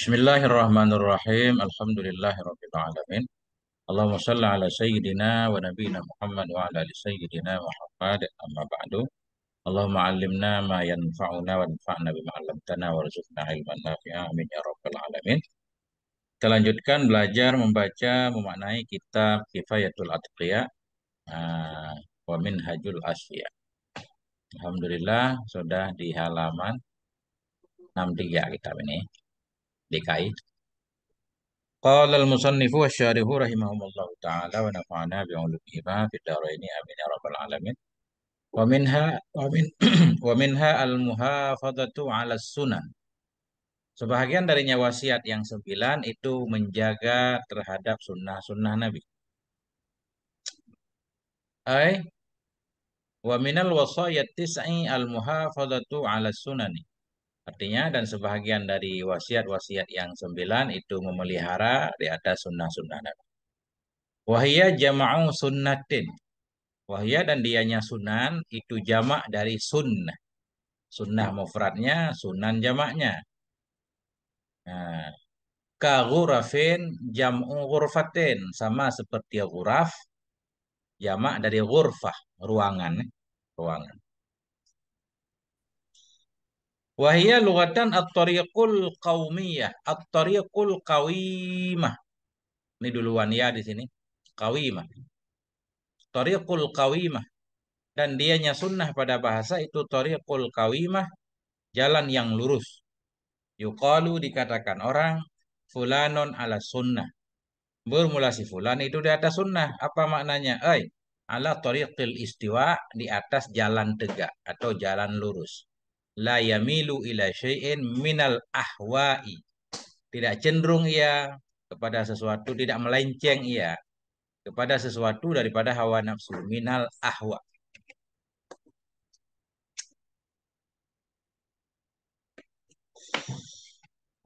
Bismillahirrahmanirrahim. alamin. Allahumma salli ala sayyidina wa nabiyyina Muhammad wa ala ali sayyidina Muhammad amma ba'du. Allahumma allimna ma yanfa'una wa anfa'na bima 'allamtana warzuqna ilman nafi'an amin ya rabbal alamin. Kita lanjutkan belajar membaca memaknai kitab Kifayatul Atqiya uh, wa Minhajul Asya. Alhamdulillah sudah di halaman 63 kitab ini. DKI. Qala al-musannifu syarihu rahimahumullahu taala wa nafa'ana bi ulumihima fid amin ya rabbal alamin. Wa minha wa min wa minha al-muhafadatu 'ala sunan. Sebahagian darinya wasiat yang sembilan itu menjaga terhadap sunnah-sunnah Nabi. Ay, wa minal wasayat tis'i al-muhafadatu 'ala sunani Artinya dan sebagian dari wasiat-wasiat yang sembilan itu memelihara di atas sunnah-sunnah Nabi. Wahia jama'u sunnatin. Wahia dan dianya sunan itu jamak dari sunnah. Sunnah mufradnya, sunan jamaknya. Nah, ka ghurafin jam'u ghurfatin. Sama seperti ghuraf, jamak dari ghurfah, ruangan. Ruangan. Wahia lugatan at-tariqul qawmiyah. at-tariqul qawimah. Ini duluan ya di sini. Qawimah. Tariqul qawimah. Dan dianya sunnah pada bahasa itu tariqul qawimah, jalan yang lurus. Yukalu dikatakan orang, fulanon ala sunnah. Bermula si fulan itu di atas sunnah. Apa maknanya? Ay, ala tariqil istiwa, di atas jalan tegak atau jalan lurus la yamilu ila syai'in minal ahwa'i. Tidak cenderung ia kepada sesuatu, tidak melenceng ia kepada sesuatu daripada hawa nafsu minal ahwa.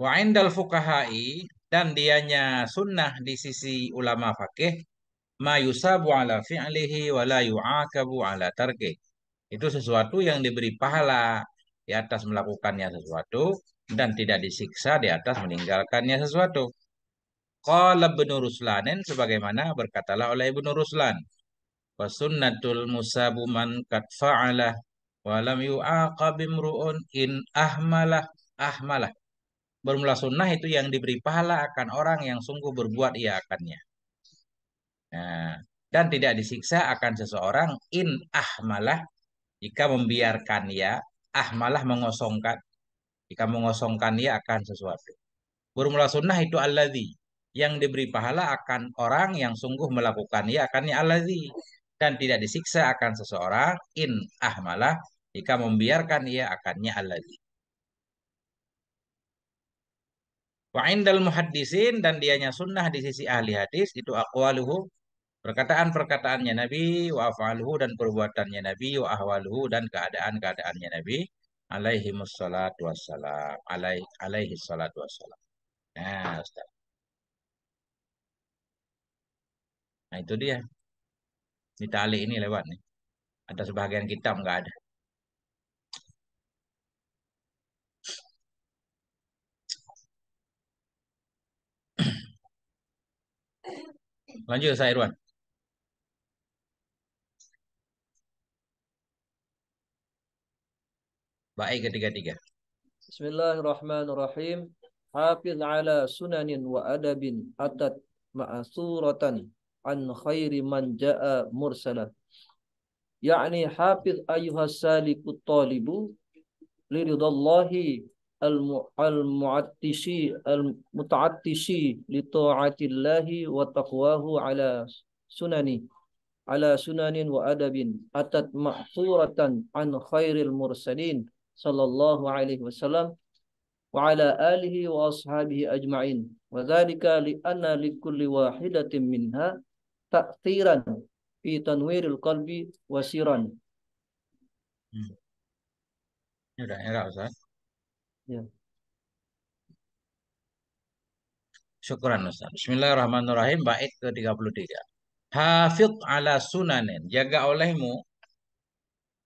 Wa indal fuqaha'i dan dianya sunnah di sisi ulama fakih ma yusabu ala fi'lihi wa la yu'akabu ala tarkih. Itu sesuatu yang diberi pahala di atas melakukannya sesuatu dan tidak disiksa di atas meninggalkannya sesuatu. Qala Ibnu Ruslanin sebagaimana berkatalah oleh Ibnu Ruslan. Wa sunnatul musabu man qad fa'ala wa lam yu'aqab imru'un in ahmalah ahmalah. Bermula sunnah itu yang diberi pahala akan orang yang sungguh berbuat ia akannya. Nah, dan tidak disiksa akan seseorang in ahmalah jika membiarkan ia ah malah mengosongkan. Jika mengosongkan ia akan sesuatu. Bermula sunnah itu alladhi. Yang diberi pahala akan orang yang sungguh melakukan ia akannya alladhi. Dan tidak disiksa akan seseorang in ah malah jika membiarkan ia akannya alladhi. Wa indal muhaddisin dan dianya sunnah di sisi ahli hadis itu aqwaluhu perkataan-perkataannya Nabi wa af'aluhu dan perbuatannya Nabi wa ahwaluhu dan keadaan-keadaannya Nabi alaihi wassalatu wassalam alaihi alaihi salatu wassalam nah Ustaz nah itu dia di tali ini lewat nih ada sebagian kitab nggak ada lanjut saya Irwan Baik ketiga-tiga. Bismillahirrahmanirrahim. Hafiz ala sunanin wa adabin atat ma'asuratan an khairi man ja'a mursalah. Ya'ni hafiz ayuhas saliku talibu liridallahi al muattisi al-muta'attishi li ta'atillahi wa taqwahu ala sunani ala sunanin wa adabin atat mahsuratan an khairil mursalin sallallahu alaihi wasallam wa ala alihi wa ashabihi ajma'in wa dzalika li anna li kulli wahidatin minha ta'thiran fi tanwiril qalbi wa siran hmm. Ya udah enak Ustaz ya Syukran Ustaz. Bismillahirrahmanirrahim. Bait ke-33. Hafid ala sunanin. Jaga olehmu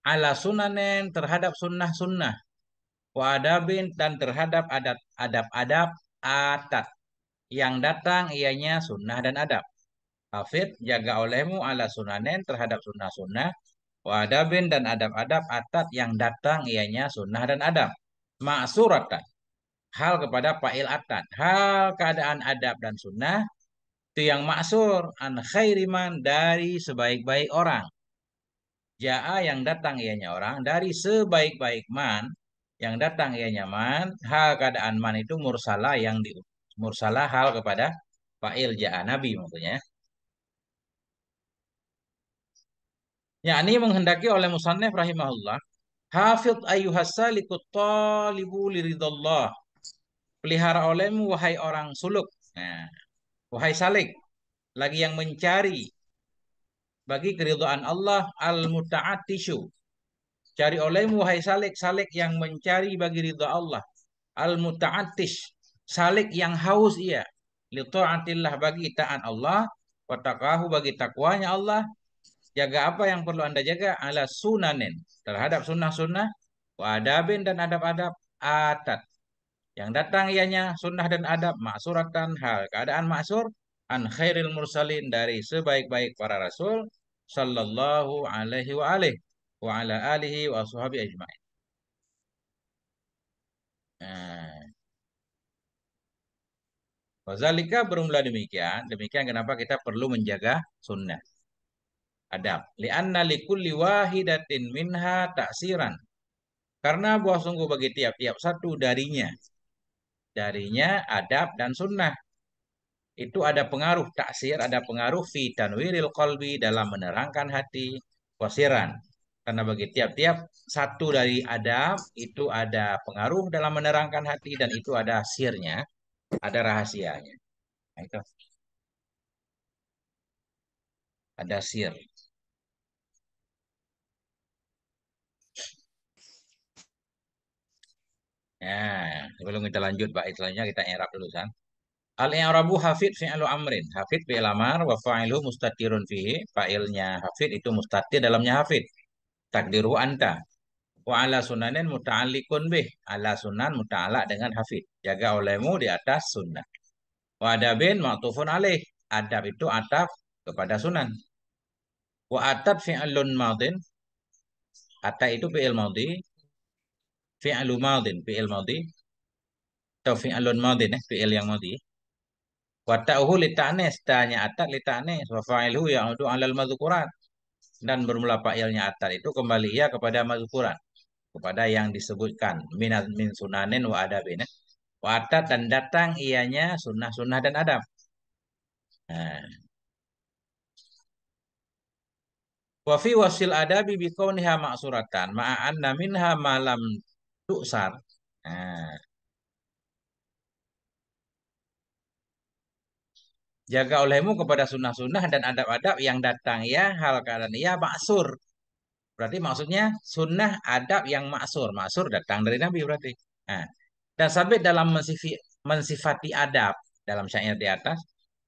ala sunanen terhadap sunnah-sunnah wa adabin dan terhadap adab-adab adab atat yang datang ianya sunnah dan adab hafid jaga olehmu ala sunanen terhadap sunnah-sunnah wa adabin dan adab-adab atat yang datang ianya sunnah dan adab maksuratan hal kepada fa'il atat hal keadaan adab dan sunnah itu yang maksur an khairiman dari sebaik-baik orang Ja'a yang datang ianya orang dari sebaik-baik man yang datang ianya man hal keadaan man itu mursalah yang di mursalah hal kepada fa'il ja'a nabi maksudnya. Yakni menghendaki oleh musannif rahimahullah hafidh ayyuhassalikut talibu liridallah. Pelihara olehmu wahai orang suluk. Nah, wahai salik lagi yang mencari bagi keridhaan Allah al mutaatishu Cari olehmu hai salik-salik yang mencari bagi ridha Allah. al mutaatish Salik yang haus ia. Lita'atillah bagi taat Allah. Watakahu bagi takwanya Allah. Jaga apa yang perlu anda jaga? Ala sunanin. Terhadap sunnah-sunnah. Wadabin dan adab-adab. Atat. Yang datang ianya sunnah dan adab. Maksuratan hal. Keadaan maksur. An khairil mursalin dari sebaik-baik para rasul sallallahu alaihi wa alihi wa ala alihi wa ashabi ajma'in. Nah. Wazalika bermula demikian, demikian kenapa kita perlu menjaga sunnah. Adab. Lianna likulli wahidatin minha taksiran. Karena buah sungguh bagi tiap-tiap satu darinya. Darinya adab dan sunnah itu ada pengaruh taksir, ada pengaruh fi tanwiril qalbi dalam menerangkan hati wasiran. Karena bagi tiap-tiap satu dari adab itu ada pengaruh dalam menerangkan hati dan itu ada sirnya, ada rahasianya. Nah, itu. Ada sir. ya sebelum kita lanjut, Pak, istilahnya kita erap dulu, San. Al-i'rabu hafid fi'lu amrin. Hafid fi'il amar wa fa'ilu mustatirun fihi. Fa'ilnya hafid itu mustatir dalamnya hafid. Takdiru anta. Wa ala sunanin muta'alikun bih. Ala sunan muta'alak dengan hafid. Jaga olehmu di atas sunnah. Wa adabin ma'tufun alih. Adab itu ataf kepada sunan. Wa atab fi'lun madin. Ata itu fi'il ma'di. Fi'lu madin. Fi'il ma'di. Atau fi'lun madin. Eh, fi'il yang ma'di. Wa ta'uhu li ta'nis, ta'nya atat li ta'nis, wa fa'ilhu ya'udu 'alal madhkurat. Dan bermula fa'ilnya atat itu kembali ia kepada madhkurat, kepada yang disebutkan minat min sunanin wa adabin. Wa atat dan datang ianya sunnah-sunnah dan adab. Wafi nah. Wa fi wasil adabi bi kauniha ma'suratan ma'anna minha ma lam Nah. Jaga olehmu kepada sunnah-sunnah dan adab-adab yang datang ya hal keadaan ya maksur. Berarti maksudnya sunnah adab yang maksur. Maksur datang dari Nabi berarti. Nah, dan sampai dalam mensifi, mensifati adab dalam syair di atas.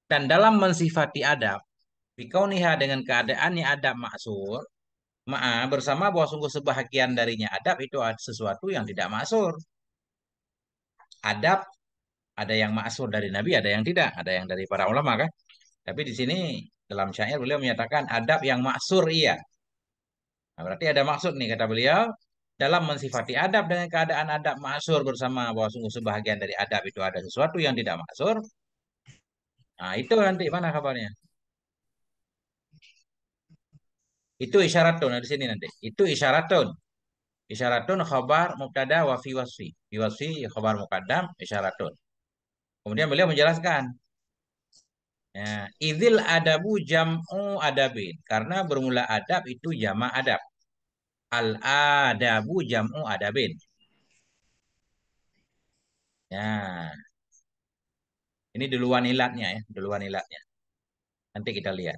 Dan dalam mensifati adab. niha dengan keadaannya adab maksur. Ma'a bersama bahwa sungguh sebahagian darinya adab itu sesuatu yang tidak maksur. Adab ada yang maksur dari Nabi, ada yang tidak, ada yang dari para ulama kan. Tapi di sini dalam syair beliau menyatakan adab yang maksur iya. Nah, berarti ada maksud nih kata beliau dalam mensifati adab dengan keadaan adab maksur bersama bahwa sungguh sebahagian dari adab itu ada sesuatu yang tidak maksur. Nah, itu nanti mana kabarnya? Itu isyaratun di sini nanti. Itu isyaratun. Isyaratun khabar mubtada wa fi wasfi. Fi wasfi khabar muqaddam isyaratun. Kemudian beliau menjelaskan. Ya, idil adabu jam'u adabin. Karena bermula adab itu jama adab. Al-adabu jam'u adabin. Ya. Ini duluan ilatnya ya, duluan ilatnya. Nanti kita lihat.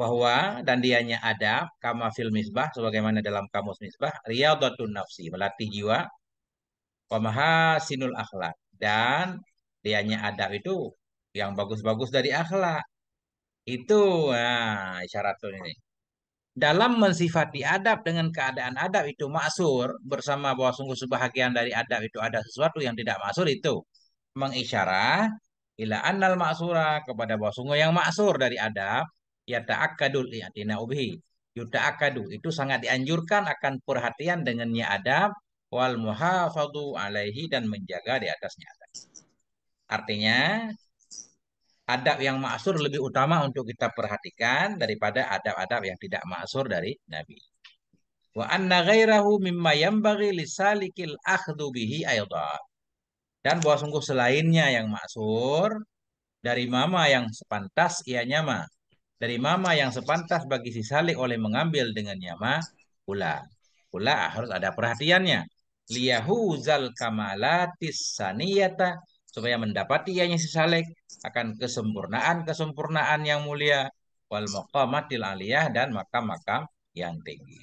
Wahwa dan dianya adab, kama fil misbah, sebagaimana dalam kamus misbah, riyadatun nafsi, melatih jiwa, wa sinul akhlak. Dan dianya adab itu yang bagus-bagus dari akhlak. Itu nah, syaratul ini. Dalam mensifati adab dengan keadaan adab itu maksur bersama bahwa sungguh sebahagian dari adab itu ada sesuatu yang tidak maksur itu mengisyarah ila annal maksura kepada bahwa sungguh yang maksur dari adab ya ta'akkadul li'atina ubihi yuta'akkadu itu sangat dianjurkan akan perhatian dengannya adab wal muhafadu alaihi dan menjaga di atasnya adab Artinya adab yang maksur lebih utama untuk kita perhatikan daripada adab-adab yang tidak maksur dari Nabi. Wa anna ghairahu mimma yanbaghi lisalikil akhdhu bihi Dan bahwa sungguh selainnya yang maksur dari mama yang sepantas ia nyama. Dari mama yang sepantas bagi si salik oleh mengambil dengan nyama pula. Pula harus ada perhatiannya. zal kamalatis saniyata supaya mendapati ianya si salik akan kesempurnaan-kesempurnaan yang mulia wal maqamatil aliyah dan makam-makam yang tinggi.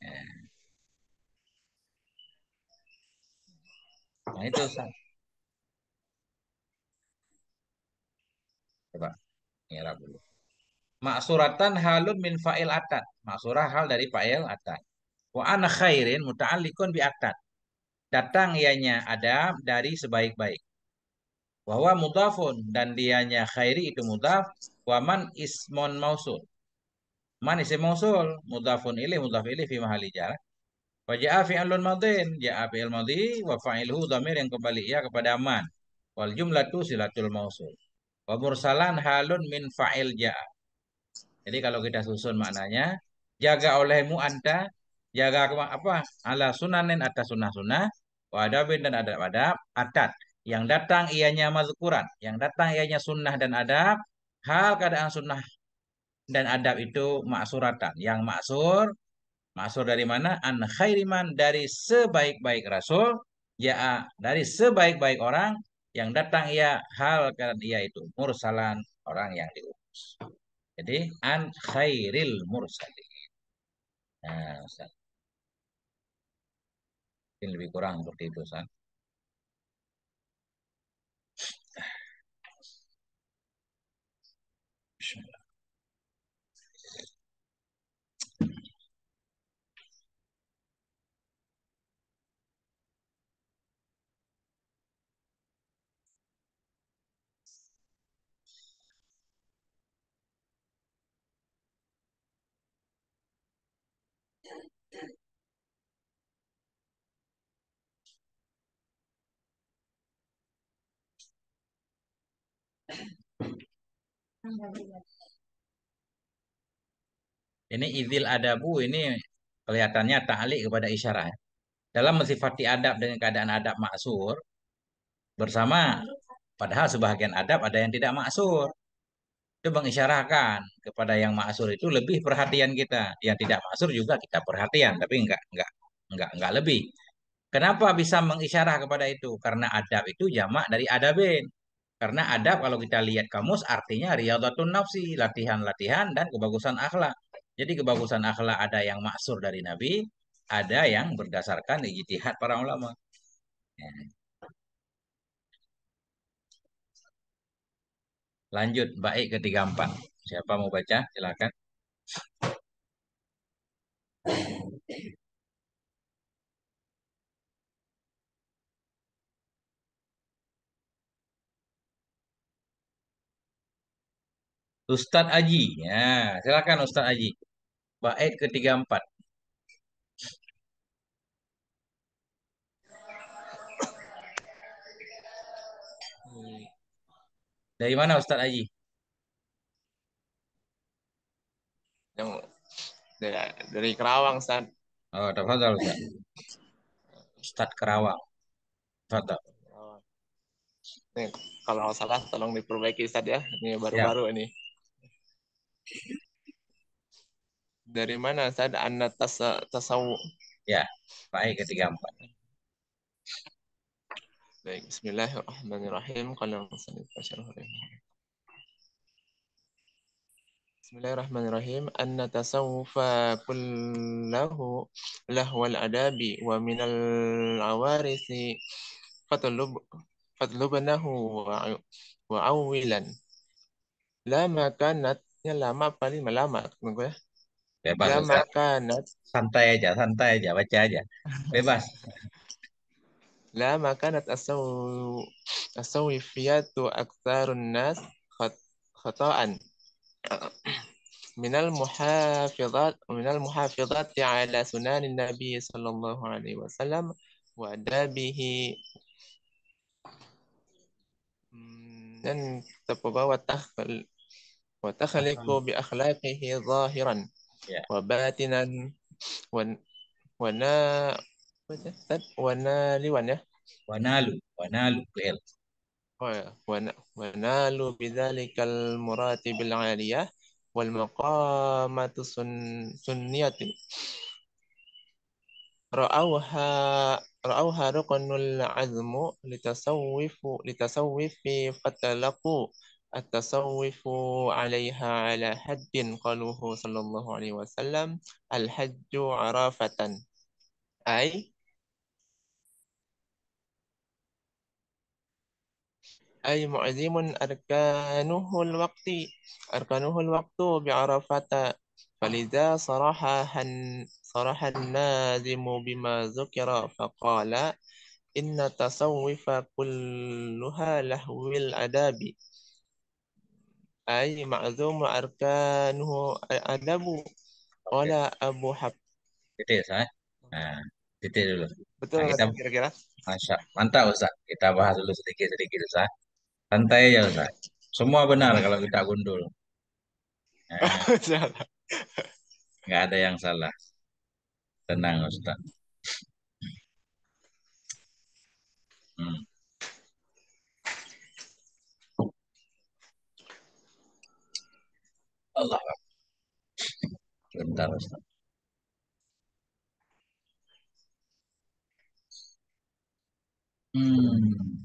Eh. Nah itu Ustaz. Coba ngira dulu. Maksuratan halun min fa'il atad. Maksurah hal dari fa'il atad. Wa ana khairin muta'alliqun bi atad datang ianya ada dari sebaik-baik. Bahwa mudafun dan dianya khairi itu mudaf, waman ismon mausul. Man isim mausul, mudafun ilih, mudaf ilih fi mahali jarak. Wajah fi'alun madin, ja'a al madhi, wa fa'ilhu damir yang kembali ia kepada man. Wal jumlatu silatul mausul. Wa mursalan halun min fa'il ja'a. Jadi kalau kita susun maknanya, jaga olehmu anta jaga apa ala sunanin atas sunah sunnah wadabin dan adab-adab adat yang datang ianya mazkuran yang datang ianya sunnah dan adab hal keadaan sunnah dan adab itu maksuratan yang maksur maksur dari mana an khairiman dari sebaik-baik rasul ya dari sebaik-baik orang yang datang ia hal keadaan ia itu mursalan orang yang diutus jadi an khairil mursalin nah, lebih kurang seperti itu san Iya, hmm. iya. Ini izil adabu ini kelihatannya ta'liq kepada isyarat. Dalam mensifati adab dengan keadaan adab maksur bersama padahal sebahagian adab ada yang tidak maksur. Itu mengisyarahkan kepada yang maksur itu lebih perhatian kita. Yang tidak maksur juga kita perhatian tapi enggak enggak enggak enggak lebih. Kenapa bisa mengisyarah kepada itu? Karena adab itu jamak dari adabin. Karena ada, kalau kita lihat kamus artinya riyadatun nafsi, latihan-latihan dan kebagusan akhlak. Jadi kebagusan akhlak ada yang maksur dari Nabi, ada yang berdasarkan ijtihad para ulama. Ya. Lanjut, baik ketiga empat. Siapa mau baca? Silakan. Ustadz Aji. Ya, silakan Ustadz Aji. Bait ke-34. Dari mana Ustadz Aji? Dari, Kerawang, Ustadz. Oh, tafadhal Ustaz. Ustaz Kerawang. Nih, kalau salah tolong diperbaiki Ustaz ya. Ini ya. baru-baru ini. Dari mana saat anak tas tasawu. Ya, baik ketiga empat. Baik, bismillahirrahmanirrahim. Kalau Bismillahirrahmanirrahim. Anna tasawufa kullahu lahwal adabi wa minal awarisi fatlub fatlubnahu wa awilan. Lama kanat Ya lama paling lama temen ya Bebas. Ya makan Santai aja, santai aja, baca aja. Bebas. la makanat asaw asawifiyatu aktsarun nas khata'an. Minal muhafizat minal muhafizat ala sunanin nabi sallallahu alaihi wasallam wa adabihi hmm, dan terbawa tahfal وتخلق بأخلاقه ظاهرا وباطنا ونا ونالوا ونالوا ونالوا ونالوا بذلك المراتب العالية والمقامة سنية رأوها رأوها ركن العزم لتسوف لتسوف فتلقوا التصوف عليها على حد قاله صلى الله عليه وسلم الحج عرافة أي أي معظم أركانه الوقت أركانه الوقت بعرفة فلذا صرح صرح النازم بما ذكر فقال إن التصوف كلها لهو الأداب ay ma'zum arkanuhu adabu wala abu hab titik saya eh? nah, titik dulu betul nah, kita kira-kira Masya, mantap Ustaz. Kita bahas dulu sedikit-sedikit Ustaz. Santai aja Ustaz. Semua benar kalau kita gundul. Nah, oh, nggak ada yang salah. Tenang Ustaz. Hmm. Allah. Bentar, Ustaz. Hmm.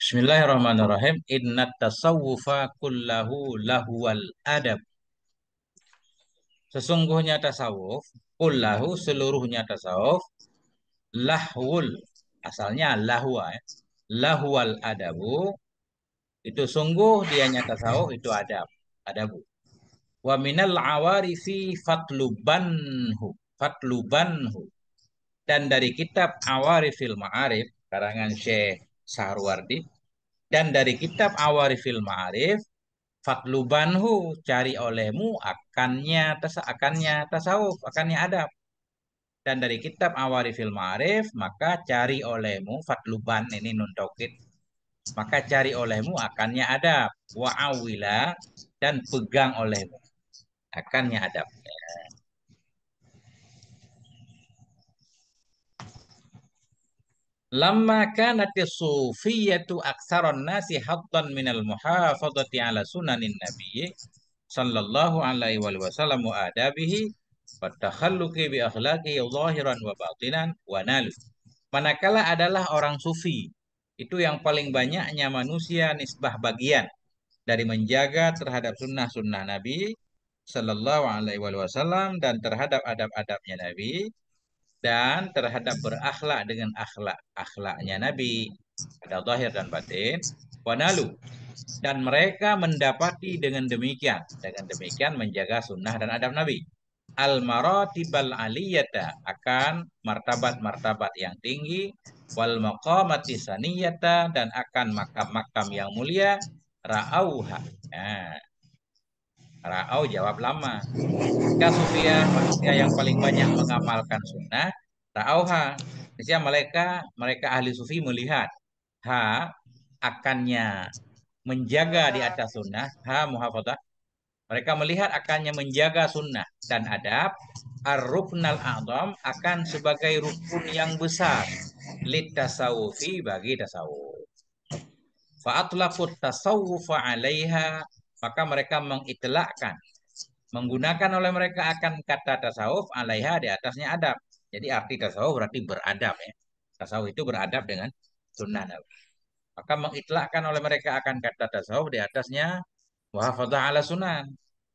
Bismillahirrahmanirrahim. Inna tasawufa kullahu lahuwal adab. Sesungguhnya tasawuf, kullahu seluruhnya tasawuf, lahul asalnya lahwa. Ya. Lahwal adabu itu sungguh dia nyata tasawuf itu ada adab, bu Wa minal awarisi fatlubanhu, fatlubanhu. Dan dari kitab Awarifil Ma'arif karangan Syekh Sarwardi dan dari kitab Awarifil Ma'arif fatlubanhu cari olehmu akannya tas akannya tasawuf akannya adab dan dari kitab Awarifil Ma'arif maka cari olehmu fatluban ini nun maka cari olehmu akannya ada wa'awila dan pegang olehmu akannya ada Lama kanat sufiyatu aksaron nasi hattan minal muhafadati ala sunanin nabiyyi sallallahu alaihi wa sallam wa adabihi wa takhalluqi bi akhlaqihi zahiran wa batinan wa nal. Manakala adalah orang sufi itu yang paling banyaknya manusia nisbah bagian dari menjaga terhadap sunnah-sunnah Nabi Shallallahu Alaihi Wasallam dan terhadap adab-adabnya Nabi dan terhadap berakhlak dengan akhlak akhlaknya Nabi pada zahir dan batin wanalu dan mereka mendapati dengan demikian dengan demikian menjaga sunnah dan adab Nabi al maratibal aliyata akan martabat-martabat yang tinggi wal maqamati saniyata dan akan makam-makam yang mulia ra'auha. Nah, Ra'au jawab lama. Jika Sufia manusia yang paling banyak mengamalkan sunnah, Ra'auha. Sehingga mereka mereka ahli sufi melihat ha akannya menjaga di atas sunnah ha muhafadah mereka melihat akannya menjaga sunnah dan adab. Ar-Ruknal A'zam akan sebagai rukun yang besar. Lid tasawufi bagi tasawuf. Fa'atlaqut tasawufa alaiha. Maka mereka mengitlakkan. Menggunakan oleh mereka akan kata tasawuf alaiha di atasnya adab. Jadi arti tasawuf berarti beradab ya. Tasawuf itu beradab dengan sunnah Maka mengitlakkan oleh mereka akan kata tasawuf di atasnya Wahfadah ala sunan.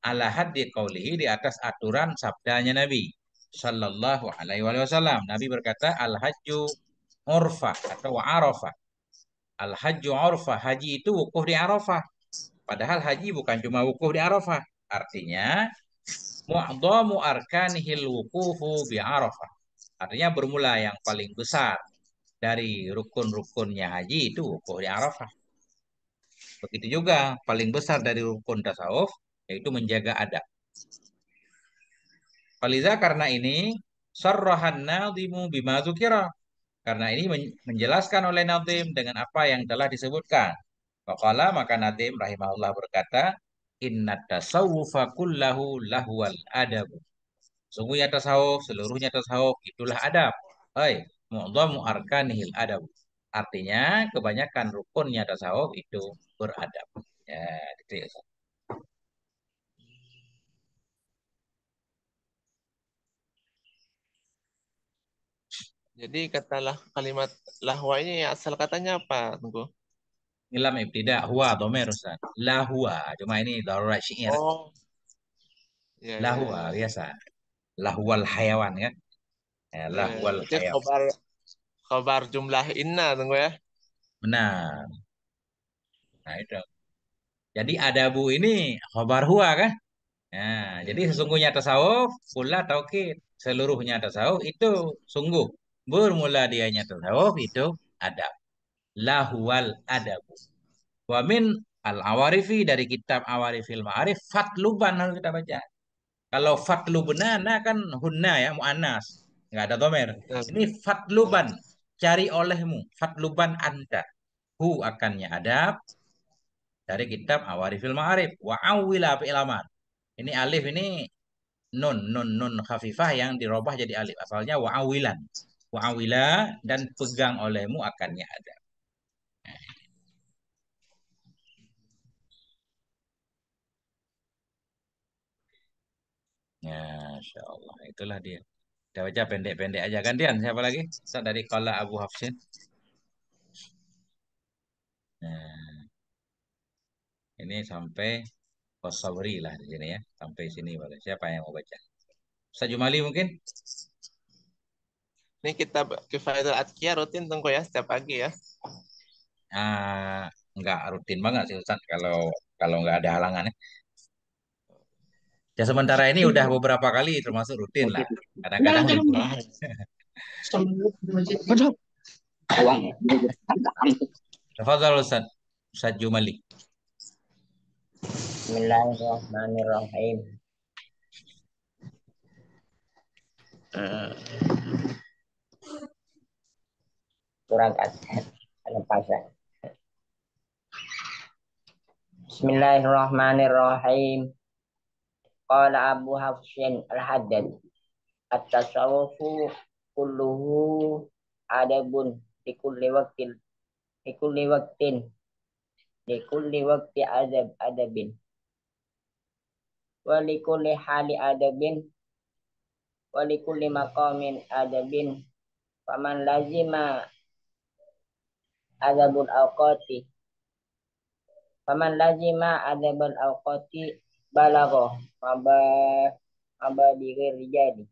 Ala haddi qawlihi di atas aturan sabdanya Nabi. Sallallahu alaihi wasallam. Nabi berkata, Al-hajju urfa atau arafah. Al-hajju urfa. Haji itu wukuf di arafah. Padahal haji bukan cuma wukuf di arafah. Artinya, mu'adhamu arkanihil wukufu bi arafah. Artinya bermula yang paling besar dari rukun-rukunnya haji itu wukuf di arafah. Begitu juga paling besar dari rukun tasawuf yaitu menjaga adab. Faliza karena ini sarrahan nadimu bima zukira. Karena ini menjelaskan oleh Nadim dengan apa yang telah disebutkan. Faqala maka Nadim rahimahullah berkata, "Inna tasawufa kullahu lahwal adab. Sungguhnya tasawuf, seluruhnya tasawuf itulah adab. Hai, mu'dhamu arkanihil adab. Artinya kebanyakan rukunnya tasawuf itu beradab. Ya, gitu ya. Jadi katalah kalimat lahwa ini asal katanya apa, Tunggu? Ilam ya, tidak huwa domer Ustaz. Lahwa, cuma ini darurat syiir. Oh. Ya, ya, lahwa ya. biasa. Lahwal hayawan ya. ya, ya lahwal ya, hayawan. Khobar Khobar jumlah inna tunggu ya. Benar. Nah itu. Jadi ada bu ini khobar huwa kan? Nah, jadi sesungguhnya tasawuf, pula tauhid. Seluruhnya tasawuf itu sungguh. Bermula dianya tasawuf itu adab. lahual adabu. Wamin al-awarifi dari kitab awarifil ma'arif. Fatluban harus kita baca. Kalau fatlu kan hunna ya, mu'anas. Nggak ada domer. Hmm. Ini fatluban cari olehmu fatluban anta hu akannya adab dari kitab awari awarifil ma'arif wa awwila ilaman ini alif ini non non non khafifah yang dirubah jadi alif asalnya wa awilan wa awila dan pegang olehmu akannya adab Ya, nah, Insya Itulah dia. Kita baca pendek-pendek aja gantian. Siapa lagi? Ustaz dari kala Abu Hafsin. Nah, ini sampai wasawri lah di sini ya. Sampai sini boleh. Siapa yang mau baca? Ustaz Jumali mungkin? Ini kitab Kifayatul Atkiah rutin tunggu ya setiap pagi ya. Ah, enggak rutin banget sih Ustaz kalau kalau enggak ada halangan ya. Ya sementara ini udah hmm. beberapa kali termasuk rutin lah. Kadang-kadang nah, nah, nah. Tafadhal Ustaz. Ustaz Jumali. Bismillahirrahmanirrahim. Eh. Kurang kasar, Bismillahirrahmanirrahim. Qala Abu Hafsin Al-Haddad At-tasawufu kulluhu adabun di kulli waktin di kulli waktin di kulli adab adabin wa li kulli hali adabin wa li kulli maqamin adabin faman lazima adabul awqati faman lazima adabul awqati balago maba maba dighair rijali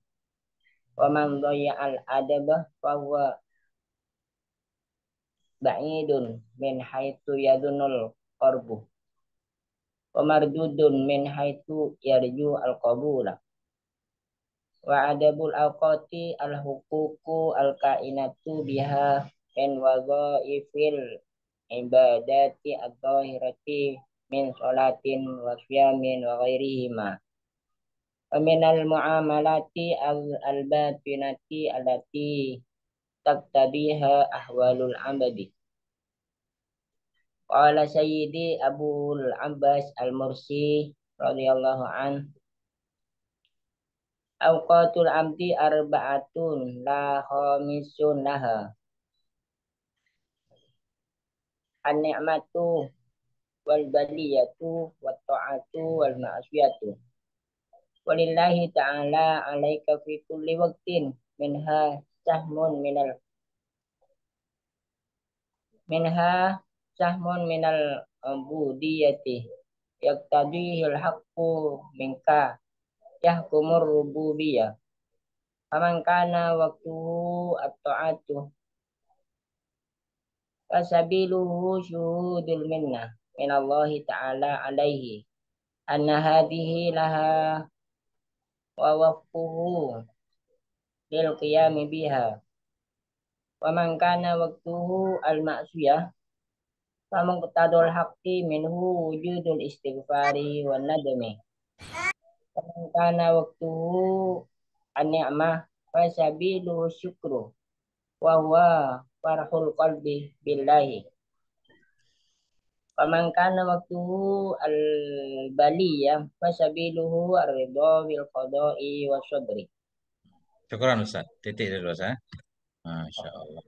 wa man dhayya al adaba fa huwa ba'idun min haitsu yadunul qurbu wa mardudun min haitsu yarju al qabula wa adabul awqati al huququ al kainatu biha min wadhaifil ibadati ad-dhahirati min sholatin wa syamin wa ghairihima. Wa minal mu'amalati al-batinati alati taktabiha ahwalul abadi. Qala Sayyidi Abu Al-Abbas Al-Mursi radhiyallahu an Awqatul amdi arba'atun la khamisun laha An-ni'matu wal baliyatu wa ta'atu wal ma'asyatu. Walillahi ta'ala alaika fi kulli waktin minha sahmun minal minha sahmun minal budiyati yaktadihil haqqu minka yahkumur rububiyah Faman kana waktuhu at-ta'atu Fasabiluhu syuhudul minnah minallahi ta'ala alaihi anna hadihi laha wa waqfuhu lil qiyami biha wa man kana waqtuhu al ma'siyah fa qatadul haqqi minhu wujudul istighfari wa nadami wa man kana waqtuhu an ni'mah fa sabilu syukru wa huwa farhul qalbi billahi Paman kana waktuhu al ya fasabiluhu ar-ridha bil qada'i wa sabri. Syukran Ustaz. Titik dulu Ustaz. Eh. Masya Allah.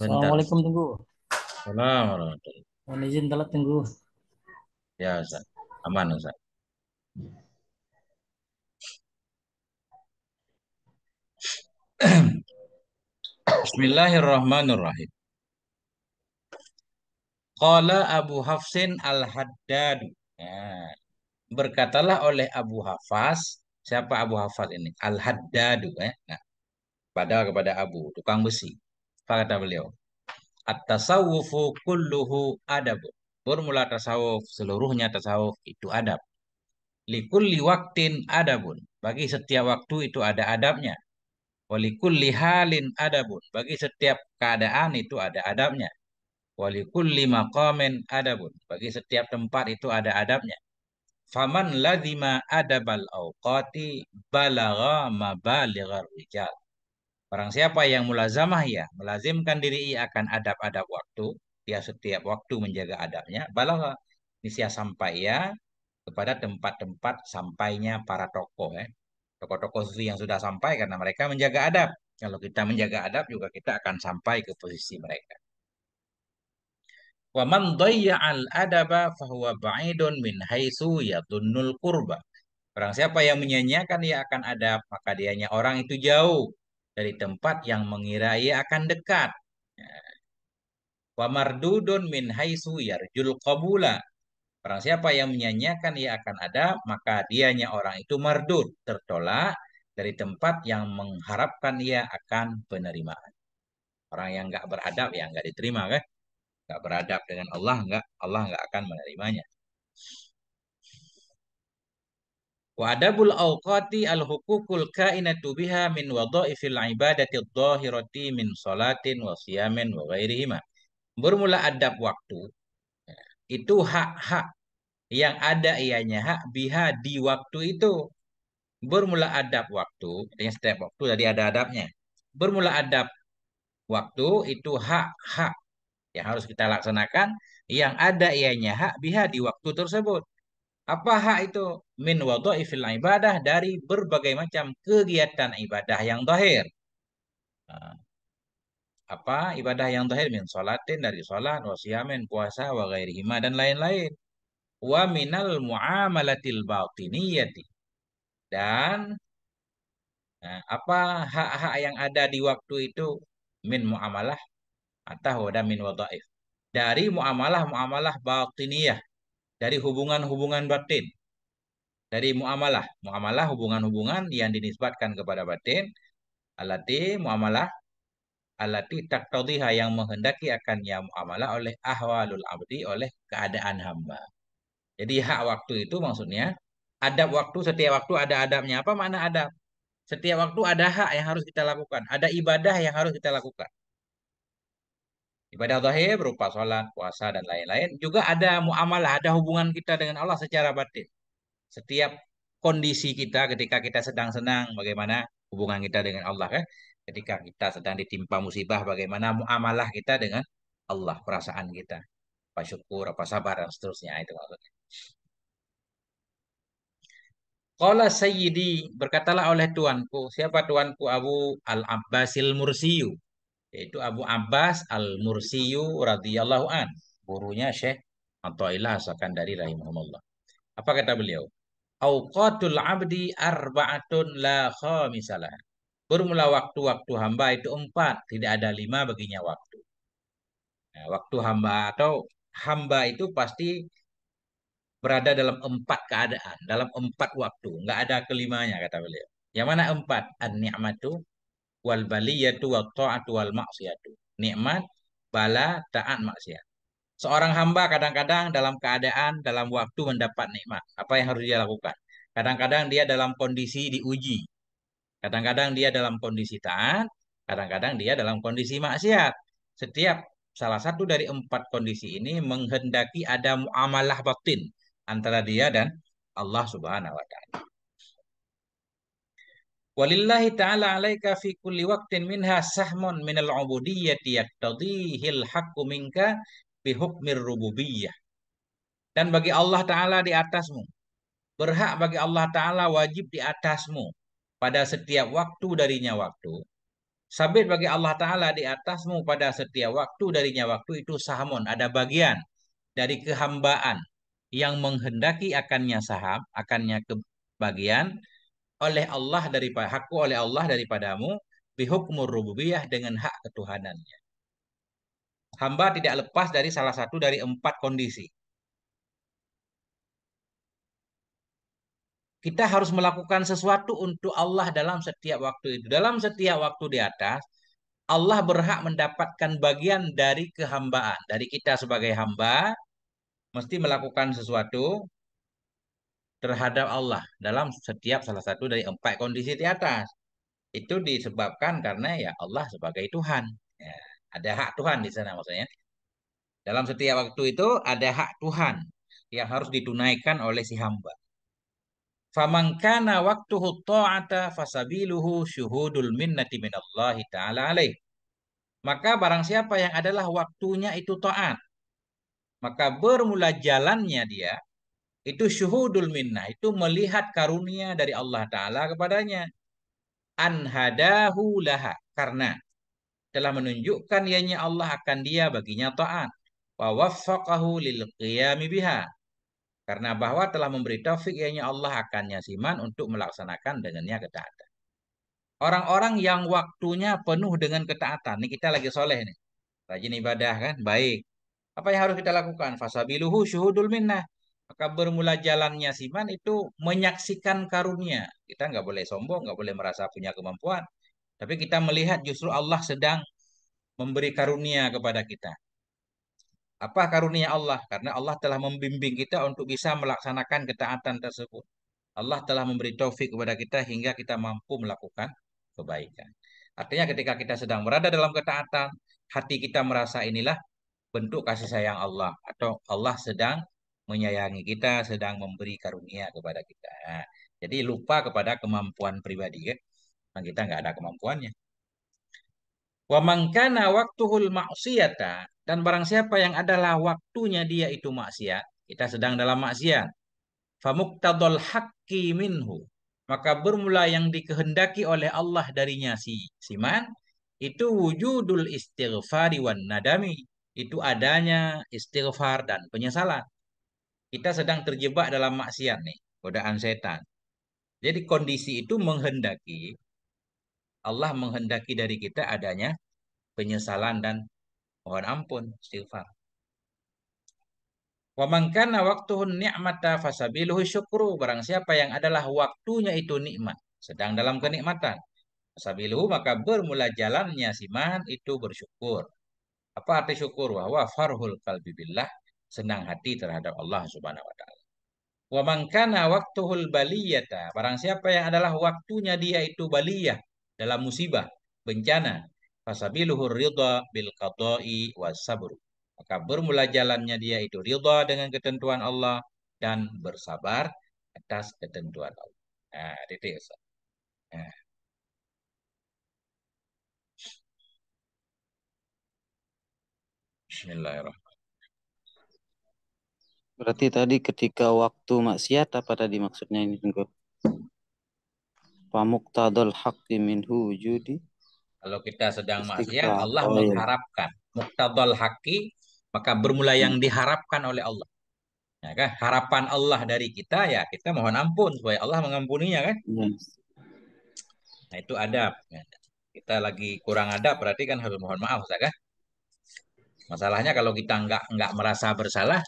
Assalamualaikum Tunggu. Assalamualaikum. Mohon izin telat Tunggu. Ya Ustaz. Aman Ustaz. Ahem. Bismillahirrahmanirrahim. Qala Abu Hafsin al-Haddad. Ya. berkatalah oleh Abu Hafas, siapa Abu Hafas ini? Al-Haddad. Ya. Nah, pada kepada Abu, tukang besi. Apa kata beliau? At-tasawufu kulluhu adabu. Bermula tasawuf, seluruhnya tasawuf itu adab. Likulli waktin adabun. Bagi setiap waktu itu ada adabnya. Walikulli halin adabun. Bagi setiap keadaan itu ada adabnya. Wali Walikulli maqamin adabun. Bagi setiap tempat itu ada adabnya. Faman lazima adabal awqati balagha mabalighar rijal. Barang siapa yang mulazamah ya, melazimkan diri ia akan adab-adab waktu, dia setiap waktu menjaga adabnya, balagha nisya sampai ya kepada tempat-tempat sampainya para tokoh Eh tokoh-tokoh sufi yang sudah sampai karena mereka menjaga adab. Kalau kita menjaga adab juga kita akan sampai ke posisi mereka. Wa man al adaba fahuwa ba'idun min haitsu yadunnul qurba. Orang siapa yang menyanyiakan ia akan adab, maka dianya orang itu jauh dari tempat yang mengira ia akan dekat. Ya. Wa mardudun min haitsu yarjul qabula Barang siapa yang menyanyiakan ia akan ada, maka dianya orang itu merdut, tertolak dari tempat yang mengharapkan ia akan penerimaan. Orang yang nggak beradab ya nggak diterima kan? Nggak beradab dengan Allah nggak Allah nggak akan menerimanya. Wa adabul awqati al hukukul kainatu biha min wadha'ifil ibadati dhahirati min salatin wa siyamin wa ghairihima. Bermula adab waktu itu hak-hak yang ada ianya hak biha di waktu itu bermula adab waktu artinya setiap waktu jadi ada adabnya bermula adab waktu itu hak-hak yang harus kita laksanakan yang ada ianya hak biha di waktu tersebut apa hak itu min wadhaifil ibadah dari berbagai macam kegiatan ibadah yang zahir nah, apa ibadah yang terakhir min salatin dari salat wa siyamin puasa wa ghairihima dan lain-lain wa minal muamalatil batiniyati dan nah, apa hak-hak yang ada di waktu itu min muamalah atau dan min wadaif dari muamalah-muamalah batiniyah dari hubungan-hubungan batin dari muamalah muamalah hubungan-hubungan yang dinisbatkan kepada batin alati muamalah alati taktadiha yang menghendaki akannya muamalah oleh ahwalul abdi oleh keadaan hamba. Jadi hak waktu itu maksudnya adab waktu setiap waktu ada adabnya. Apa makna adab? Setiap waktu ada hak yang harus kita lakukan, ada ibadah yang harus kita lakukan. Ibadah zahir berupa sholat, puasa, dan lain-lain. Juga ada muamalah, ada hubungan kita dengan Allah secara batin. Setiap kondisi kita ketika kita sedang senang, bagaimana hubungan kita dengan Allah. Kan? ketika kita sedang ditimpa musibah bagaimana muamalah kita dengan Allah perasaan kita apa syukur apa sabar dan seterusnya itu maksudnya Qala sayyidi berkatalah oleh tuanku siapa tuanku Abu Al Abbasil Mursiyu yaitu Abu Abbas Al Mursiyu radhiyallahu an gurunya Syekh Athaillah dari rahimahullah apa kata beliau Auqatul abdi arba'atun la khamisalah Bermula waktu-waktu hamba itu empat, tidak ada lima baginya waktu. Nah, waktu hamba atau hamba itu pasti berada dalam empat keadaan, dalam empat waktu. Nggak ada kelimanya kata beliau. Yang mana empat? An-ni'matu wal baliyatu wa ta'atu wal maksiatu Nikmat, bala, taat, maksiat. Seorang hamba kadang-kadang dalam keadaan, dalam waktu mendapat nikmat. Apa yang harus dia lakukan? Kadang-kadang dia dalam kondisi diuji, Kadang-kadang dia dalam kondisi taat, kadang-kadang dia dalam kondisi maksiat. Setiap salah satu dari empat kondisi ini menghendaki ada muamalah batin antara dia dan Allah Subhanahu wa taala. Walillahi ta'ala alaika fi kulli waqtin minha sahmun minal ubudiyyati al haqqu minka bi hukmir rububiyyah. Dan bagi Allah Ta'ala di atasmu. Berhak bagi Allah Ta'ala wajib di atasmu pada setiap waktu darinya waktu. Sabit bagi Allah Ta'ala di atasmu pada setiap waktu darinya waktu itu sahamun. Ada bagian dari kehambaan yang menghendaki akannya saham, akannya kebagian oleh Allah daripada hakku oleh Allah daripadamu bihukmur rububiyah dengan hak ketuhanannya. Hamba tidak lepas dari salah satu dari empat kondisi. kita harus melakukan sesuatu untuk Allah dalam setiap waktu itu. Dalam setiap waktu di atas, Allah berhak mendapatkan bagian dari kehambaan. Dari kita sebagai hamba, mesti melakukan sesuatu terhadap Allah dalam setiap salah satu dari empat kondisi di atas. Itu disebabkan karena ya Allah sebagai Tuhan. Ya, ada hak Tuhan di sana maksudnya. Dalam setiap waktu itu ada hak Tuhan yang harus ditunaikan oleh si hamba. Faman kana waktuhu ta'ata fasabiluhu syuhudul minnati minallahi ta'ala alaih. Maka barang siapa yang adalah waktunya itu taat. Maka bermula jalannya dia. Itu syuhudul minnah. Itu melihat karunia dari Allah Ta'ala kepadanya. Anhadahu laha. Karena telah menunjukkan ianya Allah akan dia baginya taat. Wa waffaqahu lil qiyami biha karena bahwa telah memberi taufik ianya Allah akan nyasiman untuk melaksanakan dengannya ketaatan. Orang-orang yang waktunya penuh dengan ketaatan. Ini kita lagi soleh nih. Rajin ibadah kan, baik. Apa yang harus kita lakukan? Fasabiluhu syuhudul minnah. Maka bermula jalannya siman itu menyaksikan karunia. Kita nggak boleh sombong, nggak boleh merasa punya kemampuan. Tapi kita melihat justru Allah sedang memberi karunia kepada kita. Apa karunia Allah? Karena Allah telah membimbing kita untuk bisa melaksanakan ketaatan tersebut. Allah telah memberi taufik kepada kita hingga kita mampu melakukan kebaikan. Artinya ketika kita sedang berada dalam ketaatan, hati kita merasa inilah bentuk kasih sayang Allah atau Allah sedang menyayangi kita, sedang memberi karunia kepada kita. Nah, jadi lupa kepada kemampuan pribadi ya. Nah, kita nggak ada kemampuannya. Wa mangkana waktuhul maksiyata dan barang siapa yang adalah waktunya dia itu maksiat, kita sedang dalam maksiat. Famuktadol haqqi minhu. Maka bermula yang dikehendaki oleh Allah darinya si siman, itu wujudul istighfari wan nadami. Itu adanya istighfar dan penyesalan. Kita sedang terjebak dalam maksiat nih, godaan setan. Jadi kondisi itu menghendaki, Allah menghendaki dari kita adanya penyesalan dan Mohon ampun, istighfar. Wa man kana waqtuhu ni'mata fasabiluhu syukru. Barang siapa yang adalah waktunya itu nikmat, sedang dalam kenikmatan. Fasabiluhu maka bermula jalannya siman itu bersyukur. Apa arti syukur? Wa farhul qalbi billah, senang hati terhadap Allah Subhanahu wa taala. Wa man kana waqtuhu baliyata. Barang siapa yang adalah waktunya dia itu baliyah dalam musibah, bencana, Fasabiluhur ridha bil qada'i wasabru. Maka bermula jalannya dia itu ridha dengan ketentuan Allah dan bersabar atas ketentuan Allah. Nah, titik Ustaz. Nah. Bismillahirrahmanirrahim. Berarti tadi ketika waktu maksiat apa tadi maksudnya ini Tenggur? Pamuktadol haqqi minhu wujudi kalau kita sedang maksiat, Allah oh, iya. mengharapkan. Muktadal haki, maka bermula yang hmm. diharapkan oleh Allah. Ya kan? Harapan Allah dari kita, ya kita mohon ampun supaya Allah mengampuninya kan. Yes. Iya. Nah itu adab. Ya. Kita lagi kurang adab berarti kan harus mohon maaf, kan? Masalahnya kalau kita nggak nggak merasa bersalah,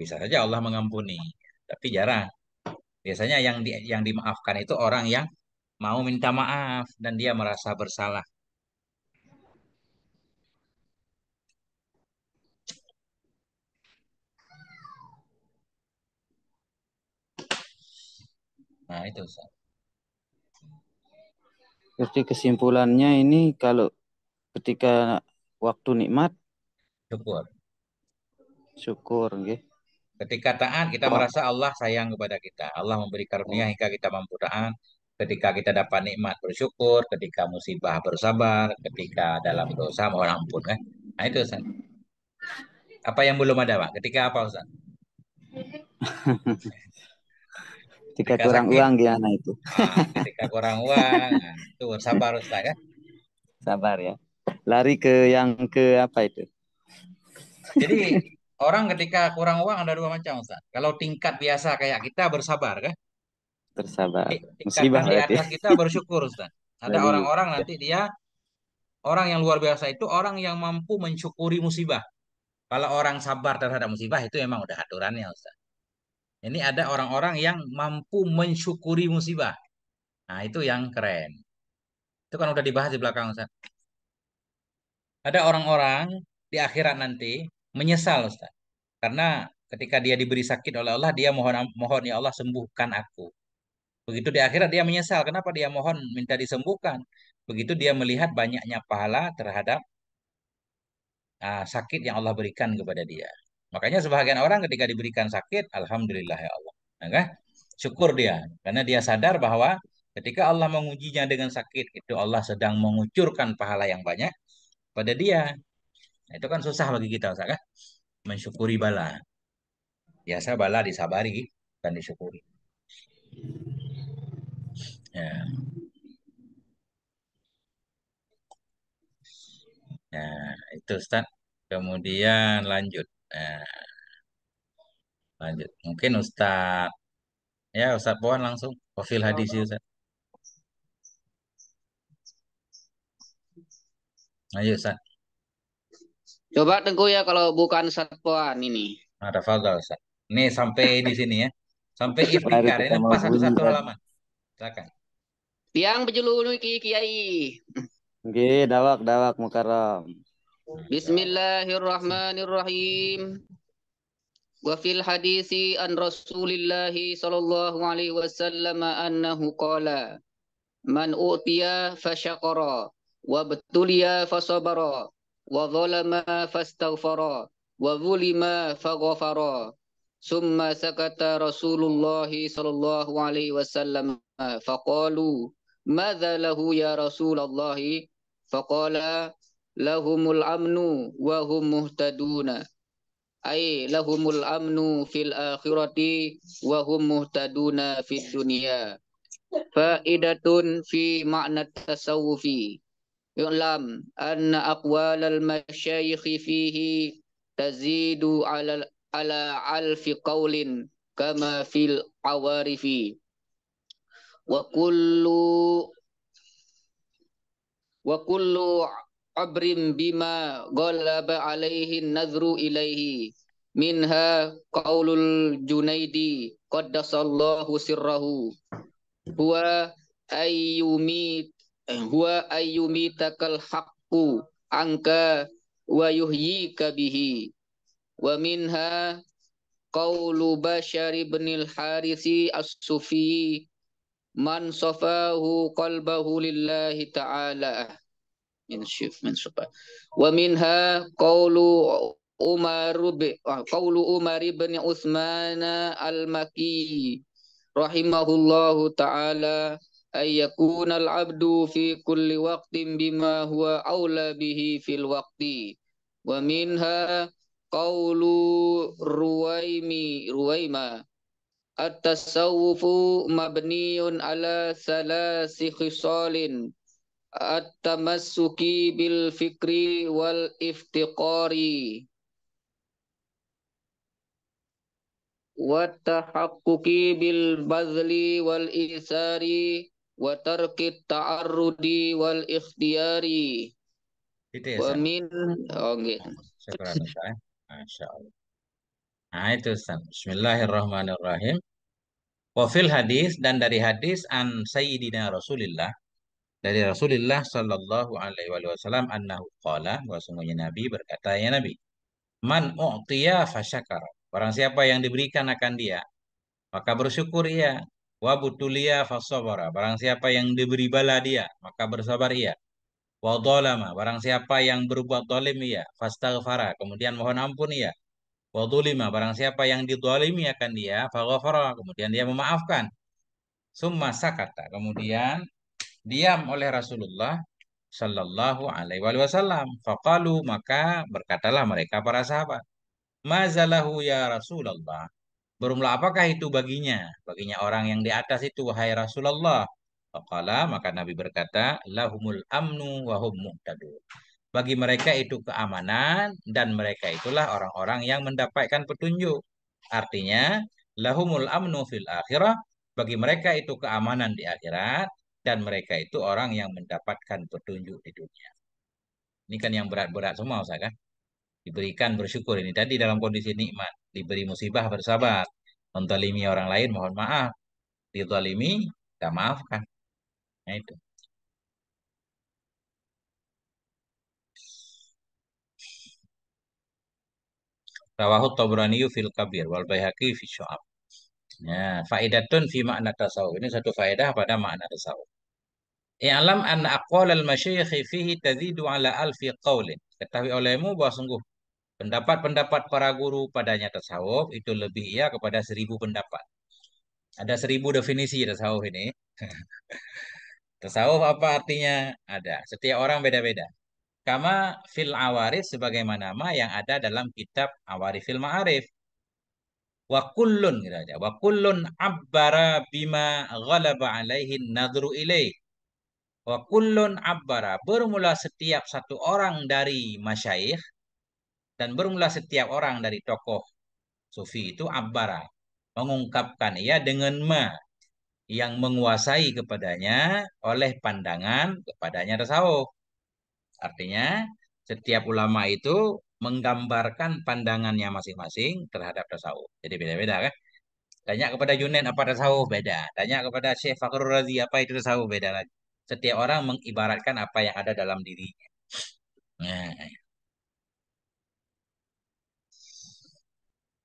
bisa saja Allah mengampuni. Tapi jarang. Biasanya yang di, yang dimaafkan itu orang yang mau minta maaf dan dia merasa bersalah. Nah, itu Ustaz. Jadi kesimpulannya ini kalau ketika waktu nikmat syukur. Syukur nggih. Okay. Ketika taat kita oh. merasa Allah sayang kepada kita. Allah memberi karunia hingga kita mampu taat. Ketika kita dapat nikmat bersyukur, ketika musibah bersabar, ketika dalam dosa mohon ampun kan. Nah itu Ustaz. Apa yang belum ada Pak? Ketika apa Ustaz? ketika, kurang sakit, uang gimana itu nah, ketika kurang uang nah, itu sabar Ustaz ya sabar ya lari ke yang ke apa itu jadi orang ketika kurang uang ada dua macam Ustaz kalau tingkat biasa kayak kita bersabar kan bersabar musibah di atas kita bersyukur Ustaz ada orang-orang ya. nanti dia orang yang luar biasa itu orang yang mampu mensyukuri musibah kalau orang sabar terhadap musibah itu memang udah aturannya Ustaz ini ada orang-orang yang mampu mensyukuri musibah. Nah, itu yang keren. Itu kan udah dibahas di belakang, Ustaz. Ada orang-orang di akhirat nanti menyesal, Ustaz. Karena ketika dia diberi sakit oleh Allah, dia mohon mohon ya Allah sembuhkan aku. Begitu di akhirat dia menyesal kenapa dia mohon minta disembuhkan. Begitu dia melihat banyaknya pahala terhadap uh, sakit yang Allah berikan kepada dia. Makanya sebagian orang ketika diberikan sakit, alhamdulillah ya Allah. Nah, Syukur dia karena dia sadar bahwa ketika Allah mengujinya dengan sakit itu Allah sedang mengucurkan pahala yang banyak pada dia. Nah, itu kan susah bagi kita, Ustaz kan? Mensyukuri bala. Biasa bala disabari dan disyukuri. Ya. Nah, itu Ustaz. Kemudian lanjut. Eh, lanjut. Mungkin Ustadz. Ya, Ustadz Pohan langsung. profil hadis ya Ustaz Ayo Ustadz. Coba Tengku ya kalau bukan Ustadz Pohan ini. Ah, ada Fadal Ustadz. ini sampai di sini ya. Sampai iftikar ini pas satu-satu halaman. Silakan. Tiang penjulu Kiai. Oke, dawak dawak Mukarram. بسم الله الرحمن الرحيم وفي الحديث عن رسول الله صلى الله عليه وسلم أنه قال من أوتي فشقر وابتلي فصبر وظلم فاستغفر وظلم فغفر ثم سكت رسول الله صلى الله عليه وسلم فقالوا ماذا له يا رسول الله فقال lahumul amnu wa hum muhtaduna ay lahumul amnu fil akhirati wa hum muhtaduna fid dunya fa'idatun fi ma'na tasawufi yu'lam anna aqwalal masyayikhi fihi tazidu ala ala alfi qawlin kama fil awarifi wa kullu wa kullu abrim bima ghalaba alaihi nazru ilaihi minha qaulul junaidi qaddasallahu sirrahu huwa ayyumi huwa ayyumi takal haqqu anka wa yuhyika bihi wa minha qaulu bashar ibn harisi as-sufi man safahu qalbahu lillahi ta'ala min syif min sufa wa minha qawlu Umar bi ah, qawlu Umar ibn Utsman al Makki, rahimahullahu taala ayyakuna al-abdu fi kulli waqtin bima huwa aula bihi fil waqti wa minha qawlu ruwaimi ruwaima at-tasawwufu mabniyun ala salasi khisalin at-tamassuki bil fikri wal iftiqari wa tahaqquqi bil bazli wal isari wa tarki ta'arrudi wal ikhtiyari itu ya wa min oh, okay. Nah itu Ustaz. Bismillahirrahmanirrahim. fil hadis dan dari hadis an Sayyidina Rasulillah dari Rasulullah Shallallahu Alaihi Wasallam annahu qala bahwa Nabi berkata ya Nabi man u'tiya fasyakara barang siapa yang diberikan akan dia maka bersyukur ia wa butuliya fasabara barang siapa yang diberi bala dia maka bersabar ia wa dolama barang siapa yang berbuat dolim ia fastaghfara kemudian mohon ampun ia wa dhulima barang siapa yang didolimi akan dia faghfara kemudian dia memaafkan summa sakata kemudian diam oleh Rasulullah Shallallahu Alaihi Wasallam. Fakalu maka berkatalah mereka para sahabat, Mazalahu ya Rasulullah. Berumlah apakah itu baginya? Baginya orang yang di atas itu, wahai Rasulullah. Fakala maka Nabi berkata, lahumul amnu wahum muhtadun. Bagi mereka itu keamanan dan mereka itulah orang-orang yang mendapatkan petunjuk. Artinya, lahumul amnu fil akhirah. Bagi mereka itu keamanan di akhirat dan mereka itu orang yang mendapatkan petunjuk di dunia. Ini kan yang berat-berat semua Ustaz kan? Diberikan bersyukur ini tadi dalam kondisi nikmat, diberi musibah bersabar, mentolimi orang lain mohon maaf, ditolimi kita maafkan. Nah itu. Rawahu Tabraniyu fil Kabir wal Baihaqi fi Syu'ab. Ya, nah, faidatun fi makna tasawuf. Ini satu faedah pada makna tasawuf. I'lam anna aqwalal masyayikhi fihi tazidu ala alfi qawlin. Ketahui olehmu bahwa sungguh pendapat-pendapat para guru padanya tasawuf itu lebih ia kepada seribu pendapat. Ada seribu definisi tasawuf ini. tasawuf apa artinya? Ada. Setiap orang beda-beda. Kama fil awaris sebagaimana ma yang ada dalam kitab Awarifil Ma'arif. Wa kullun gitu aja. Wa kullun abbara bima ghalaba alaihi nadru ilaih Wa kullun abbara bermula setiap satu orang dari masyaikh dan bermula setiap orang dari tokoh sufi itu abbara mengungkapkan ia dengan ma yang menguasai kepadanya oleh pandangan kepadanya tasawuf. Artinya setiap ulama itu menggambarkan pandangannya masing-masing terhadap tasawuf. Jadi beda-beda kan? Tanya kepada Junen apa tasawuf beda. Tanya kepada Syekh Fakhrul Razi apa itu tasawuf beda lagi. Setiap orang mengibaratkan apa yang ada dalam dirinya. Nah.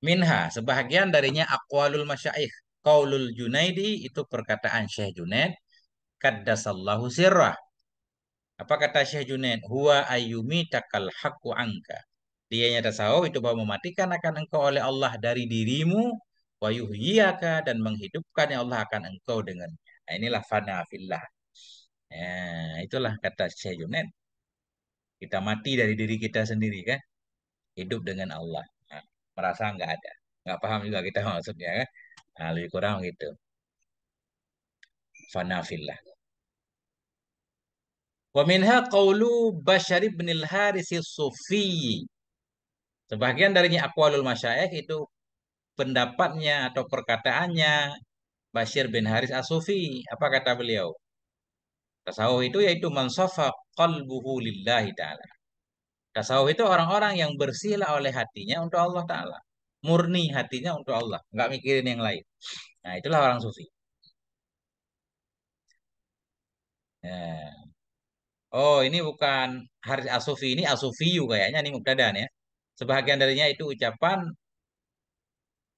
Minha, sebahagian darinya akwalul masyaih. kaulul Junaidi itu perkataan Syekh Junaid. Kaddasallahu sirrah. Apa kata Syekh Junaid? Huwa ayyumi takal haqqu angka. dia Dianya tasawuf itu bahwa mematikan akan engkau oleh Allah dari dirimu. Wayuhiyaka dan menghidupkan yang Allah akan engkau dengannya. Nah, inilah fana fillah. Ya, itulah kata Syekh Kita mati dari diri kita sendiri kan. Hidup dengan Allah. Nah, merasa nggak ada. Nggak paham juga kita maksudnya kan. Nah, lebih kurang gitu. Fanafillah. Wa minha qawlu Bashar ibn al sufi Sebagian darinya akwalul masyayikh itu pendapatnya atau perkataannya Bashir bin Haris As-Sufi. Apa kata beliau? Tasawuf itu yaitu mansafa qalbuhu lillahi ta'ala. Tasawuf itu orang-orang yang bersila oleh hatinya untuk Allah Ta'ala. Murni hatinya untuk Allah. Nggak mikirin yang lain. Nah, itulah orang sufi. Nah. Oh, ini bukan hari asufi. Ini asufiyu kayaknya. Ini mubtadan ya. Sebahagian darinya itu ucapan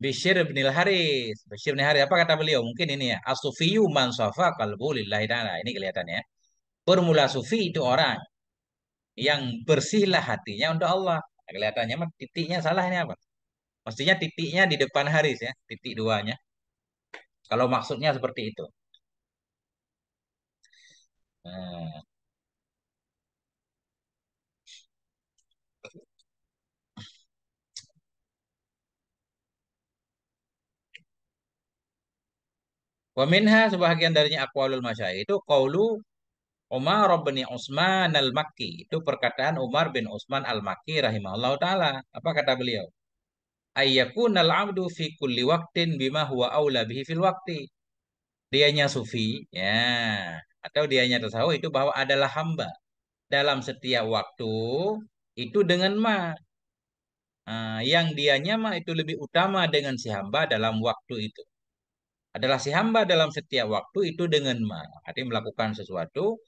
Bishir bin Haris. Bishir bin Haris, apa kata beliau? Mungkin ini ya. Asufiyu man safa qalbu lillahi ta'ala. Ini kelihatannya. Ya. Bermula sufi itu orang yang bersihlah hatinya untuk Allah. Nah, kelihatannya titiknya salah ini apa? Mestinya titiknya di depan Haris ya, titik duanya. Kalau maksudnya seperti itu. Hmm. Wa minha sebahagian darinya aqwalul masyayikh itu qaulu Umar bin Utsman al-Makki. Itu perkataan Umar bin Utsman al-Makki rahimahullah taala. Apa kata beliau? Ayyakunal abdu fi kulli waqtin bima huwa aula bihi fil waqti. Dianya sufi, ya, atau dianya tasawuf itu bahwa adalah hamba dalam setiap waktu itu dengan ma ah, yang dianya ma itu lebih utama dengan si hamba dalam waktu itu adalah si hamba dalam setiap waktu itu dengan ma. Artinya melakukan sesuatu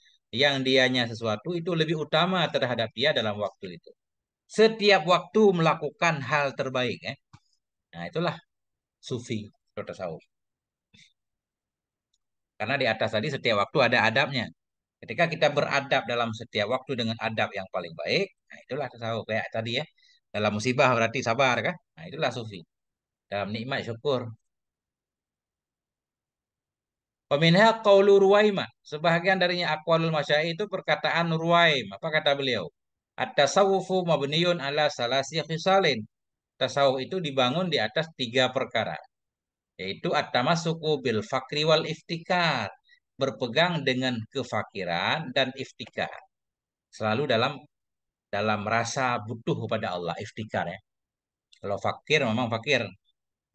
yang dianya sesuatu itu lebih utama terhadap dia dalam waktu itu. Setiap waktu melakukan hal terbaik. Eh? Nah itulah sufi, atau tasawuf. Karena di atas tadi setiap waktu ada adabnya. Ketika kita beradab dalam setiap waktu dengan adab yang paling baik, nah itulah tasawuf kayak tadi ya. Dalam musibah berarti sabar kan? Nah itulah sufi. Dalam nikmat syukur, Waminha qaulu Ruwaimah. Sebahagian darinya akwalul masya itu perkataan Ruwaim. Apa kata beliau? At-tasawufu mabniyun ala salasi khisalin. Tasawuf itu dibangun di atas tiga perkara. Yaitu at-tamasuku bil fakri wal iftikar. Berpegang dengan kefakiran dan iftikar. Selalu dalam dalam rasa butuh kepada Allah iftikar ya. Kalau fakir memang fakir,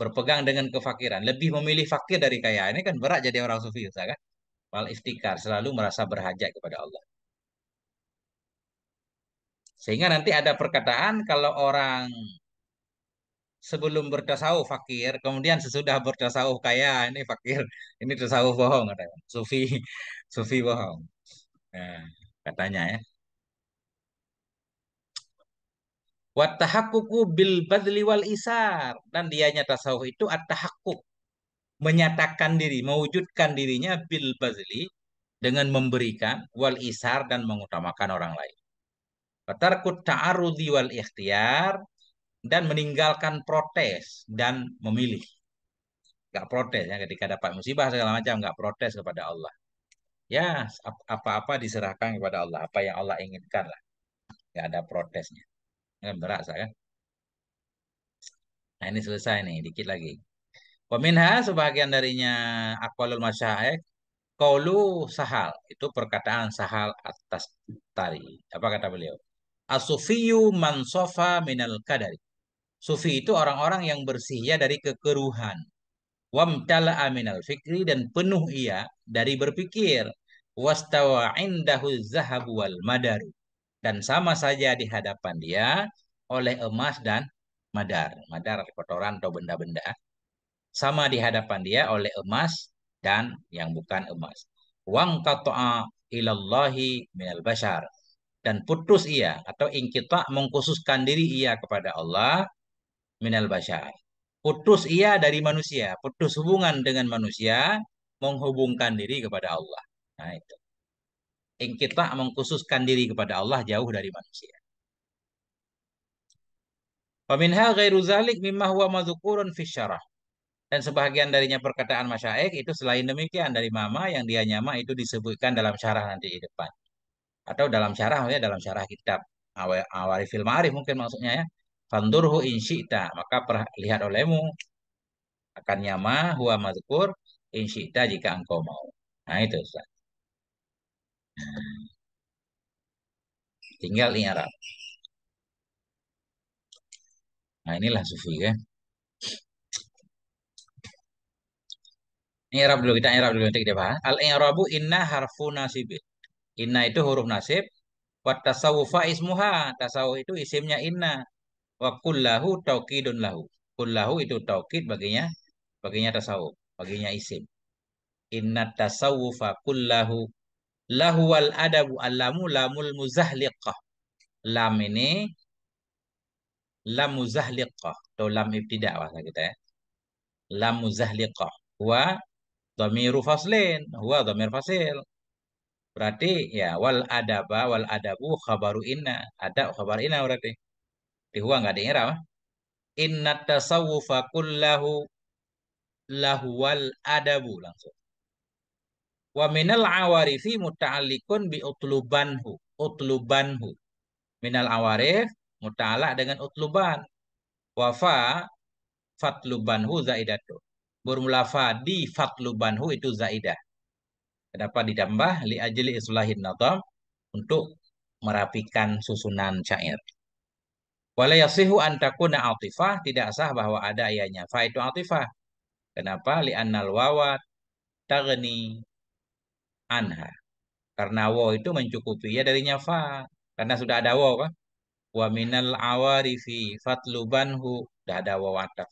berpegang dengan kefakiran, lebih memilih fakir dari kaya. Ini kan berat jadi orang sufi, Ustaz kan? Wal iftikar, selalu merasa berhajat kepada Allah. Sehingga nanti ada perkataan kalau orang sebelum bertasawuf fakir, kemudian sesudah bertasawuf kaya, ini fakir, ini tasawuf bohong katanya. Sufi, sufi bohong. Nah, katanya ya. Wattahakuku bil badli wal isar. Dan dianya tasawuf itu attahakuk. Menyatakan diri, mewujudkan dirinya bil badli dengan memberikan wal isar dan mengutamakan orang lain. Watarkut ta'arudi wal ikhtiar dan meninggalkan protes dan memilih. Gak protes ya ketika dapat musibah segala macam gak protes kepada Allah. Ya apa-apa diserahkan kepada Allah, apa yang Allah inginkan lah. Gak ada protesnya. Ini eh, berat saya. Nah ini selesai nih, dikit lagi. Peminha sebagian darinya akwalul masyaih Kaulu sahal itu perkataan sahal atas tari. Apa kata beliau? Asufiyu mansofa minal kadari. Sufi itu orang-orang yang bersih ya dari kekeruhan. Wamtala aminal fikri dan penuh ia dari berpikir. Wastawa indahu zahabu wal madaru dan sama saja di hadapan dia oleh emas dan madar. Madar kotoran atau benda-benda. Sama di hadapan dia oleh emas dan yang bukan emas. Wang tata'a ilallahi minal bashar. Dan putus ia atau ingkita mengkhususkan diri ia kepada Allah minal bashar. Putus ia dari manusia, putus hubungan dengan manusia, menghubungkan diri kepada Allah. Nah itu kita mengkhususkan diri kepada Allah jauh dari manusia. Peminha ghairu zalik mimma huwa fi syarah. Dan sebahagian darinya perkataan masyaik itu selain demikian dari mama yang dia nyama itu disebutkan dalam syarah nanti di depan. Atau dalam syarah maksudnya dalam syarah kitab. Awari film arif mungkin maksudnya ya. Fandurhu insyita. Maka lihat olehmu akan nyama huwa mazkur insyita jika engkau mau. Nah itu Ustaz. Tinggal i'rab. Nah, inilah sufi ya. Arab dulu kita Arab dulu nanti kita bahas. al Arabu inna harfu nasib. Inna itu huruf nasib, Wat tasawufa ismuha. Tasawuf itu isimnya inna. Wa kullahu taukidun lahu. Kullahu itu taukid baginya baginya tasawuf, baginya isim. Inna tasawufa kullahu Lahuwal adabu alamu lamul muzahliqah. Lam ini lam muzahliqah atau lam ibtidak bahasa kita ya. Lam muzahliqah. wa dhamiru faslin, huwa dhamir fasil. Berarti ya wal adaba wal adabu khabaru inna, ada khabar inna berarti. Di huwa enggak diirah. Inna tasawufa kullahu lahuwal adabu langsung. Wa minal awarifi muta'alikun bi utlubanhu. Utlubanhu. Minal awarif muta'alak dengan utluban. Wafa fatlubanhu zaidatu. Bermula di fatlubanhu itu zaidah. Dapat ditambah li ajli islahin nazam untuk merapikan susunan syair. Wala yasihu takuna atifah tidak sah bahwa ada ayahnya. Fa itu atifah. Kenapa? annal wawat tagni anha. Karena wo itu mencukupi ya darinya fa. Karena sudah ada wo kan. Wa minal awarifi fatlubanhu. Sudah ada wo wataf.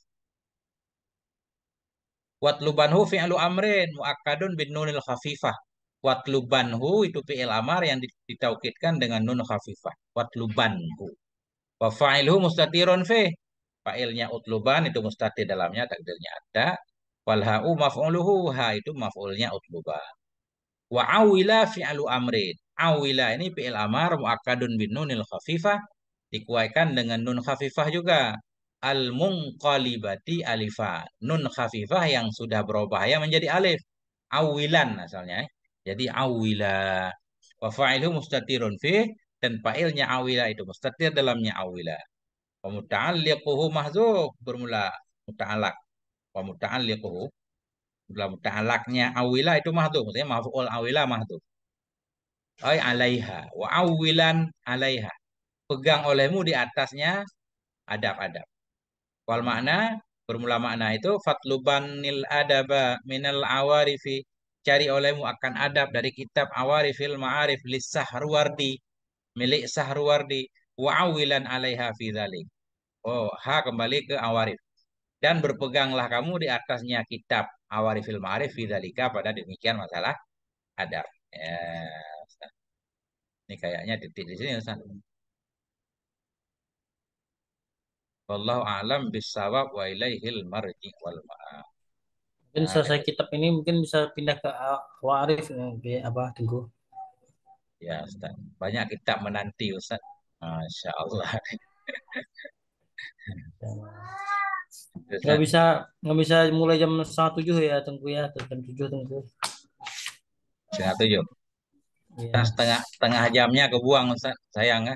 Watlubanhu fi'lu amrin muakkadun bin nunil khafifah. Watlubanhu itu fi'il amar yang ditaukitkan dengan nun khafifah. Watlubanhu. Wa fa'ilhu mustatirun fi. Fa'ilnya utluban itu mustatir dalamnya takdirnya ada. Walha'u maf'uluhu. Ha itu maf'ulnya utluban. Wa awila alu amrin. Awila ini fi'il amar mu'akadun bin nunil khafifah. Dikuaikan dengan nun khafifah juga. Al munqalibati alifah. Nun khafifah yang sudah berubah ya menjadi alif. Awilan asalnya. Ya. Jadi awila. Wa fa'ilu mustatirun fi. Dan fa'ilnya awila itu mustatir dalamnya awila. Wa muta'alliquhu mahzub. Bermula muta'alak. Wa muta'alliquhu Dalaknya awila itu mahdhuf, maksudnya maf'ul awila mahdhuf. Ay alaiha wa awilan alaiha. Pegang olehmu di atasnya adab-adab. Wal makna bermula makna itu fatlubanil adaba minal awarifi. Cari olehmu akan adab dari kitab awarifil ma'arif sahruwardi Milik sahruwardi. Wa awilan alaiha fi dhalik. Oh, ha kembali ke awarif. Dan berpeganglah kamu di atasnya kitab awarifil ma'arif fidzalika pada demikian masalah adab. Ya, Ustaz. Ini kayaknya titik di sini Ustaz. Wallahu a'lam bisawab wa ilaihil marji wal ma'ab. Mungkin nah, selesai kitab ini mungkin bisa pindah ke Warif ya, eh, apa tunggu. Ya Ustaz. Banyak kitab menanti Ustaz. Masya Allah. Iya, Gak bisa nggak bisa mulai jam setengah tujuh ya tunggu ya jam tujuh tunggu setengah tujuh ya. setengah setengah jamnya kebuang sayang ya,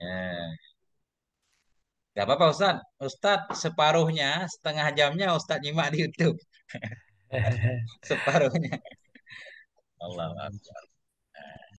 ya. Gak apa-apa Ustaz. Ustaz separuhnya, setengah jamnya Ustaz nyimak di YouTube. separuhnya. Allah Akbar.